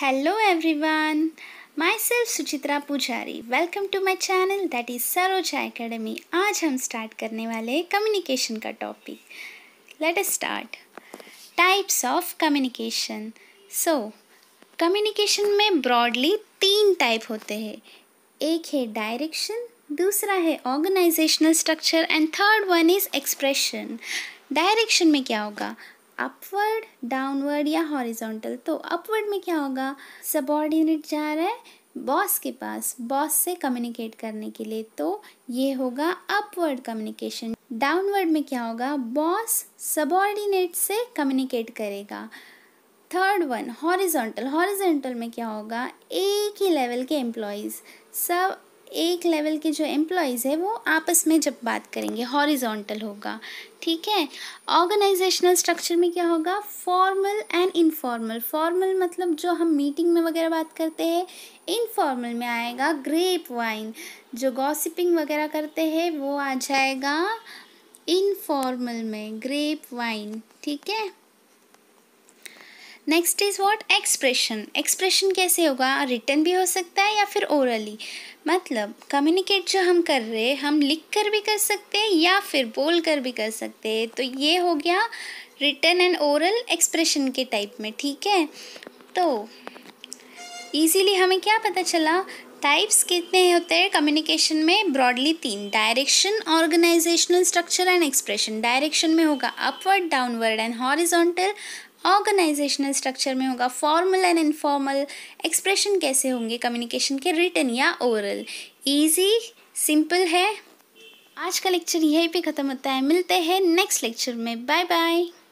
hello everyone myself Suchitra Pujari welcome to my channel that is Saroja academy आज हम start करने वाले हैं कम्युनिकेशन का topic let us start types of communication so communication में broadly तीन टाइप होते हैं एक है डायरेक्शन दूसरा है organisational structure and third one is expression direction में क्या होगा अपवर्ड डाउनवर्ड या हॉरिजॉन्टल तो अपवर्ड में क्या होगा सबॉर्डिनेट जा रहा है बॉस के पास बॉस से कम्युनिकेट करने के लिए तो ये होगा अपवर्ड कम्युनिकेशन डाउनवर्ड में क्या होगा बॉस सबॉर्डिनेट से कम्युनिकेट करेगा थर्ड वन हॉरिजॉन्टल हॉरिजॉन्टल में क्या होगा एक ही लेवल के एम्प्लॉयज़ सब एक लेवल के जो एम्प्लॉयज़ है वो आपस में जब बात करेंगे हॉरिजॉन्टल होगा ठीक है ऑर्गेनाइजेशनल स्ट्रक्चर में क्या होगा फॉर्मल एंड इनफॉर्मल फॉर्मल मतलब जो हम मीटिंग में वगैरह बात करते हैं इनफॉर्मल में आएगा ग्रेप वाइन जो गॉसिपिंग वगैरह करते हैं वो आ जाएगा इनफॉर्मल में ग्रेप वाइन ठीक है next is what expression expression कैसे होगा रिटर्न भी हो सकता है या फिर ओरली मतलब कम्युनिकेट जो हम कर रहे हैं हम लिख कर भी कर सकते हैं या फिर बोल कर भी कर सकते हैं तो ये हो गया रिटर्न एंड ओरल एक्सप्रेशन के टाइप में ठीक है तो ईजीली हमें क्या पता चला टाइप्स कितने होते हैं कम्युनिकेशन में ब्रॉडली तीन direction organisational structure and expression direction में होगा upward downward and horizontal organisational structure में होगा फॉर्मल एंड इनफॉर्मल एक्सप्रेशन कैसे होंगे कम्युनिकेशन के रिटर्न या ओरल ईजी सिंपल है आज का लेक्चर यहीं पे ख़त्म होता है मिलते हैं नेक्स्ट लेक्चर में बाय बाय